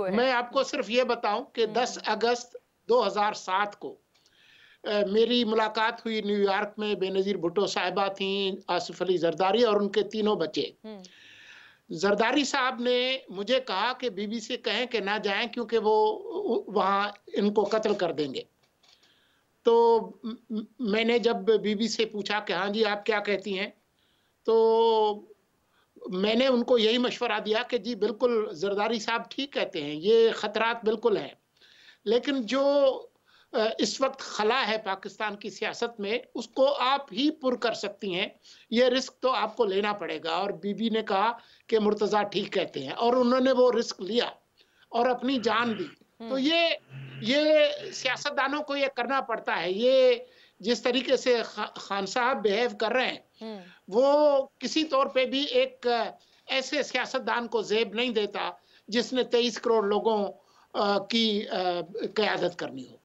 वो है मैं आपको सिर्फ ये बताऊं कि 10 हम्म। अगस्त 2007 को आ, मेरी मुलाकात हुई न्यूयॉर्क में बेनज़ीर भुट्टो साहिबा थी आसिफ अली जरदारी और उनके तीनों बच्चे हम्म। जरदारी साहब ने मुझे कहा कि बीबी से कहें कि ना जाएं क्योंकि वो वहां इनको कत्ल कर देंगे तो मैंने जब बीबी से पूछा कि हाँ जी आप क्या कहती हैं तो मैंने उनको यही मशवरा दिया कि जी बिल्कुल जरदारी साहब ठीक कहते हैं ये ख़तरात बिल्कुल है लेकिन जो इस वक्त खला है पाकिस्तान की सियासत में उसको आप ही पुर कर सकती हैं ये रिस्क तो आपको लेना पड़ेगा और बीबी ने कहा कि मुर्तज़ा ठीक कहते हैं और उन्होंने वो रिस्क लिया और अपनी जान दी हम्म। तो ये ये सियासतदानों को ये करना पड़ता है ये जिस तरीके से खान साहब बिहेव कर रहे हैं हम्म। वो किसी तौर पे भी एक ऐसे सियासतदान को जेब नहीं देता जिसने तेईस करोड़ लोगों की क्यादत करनी हो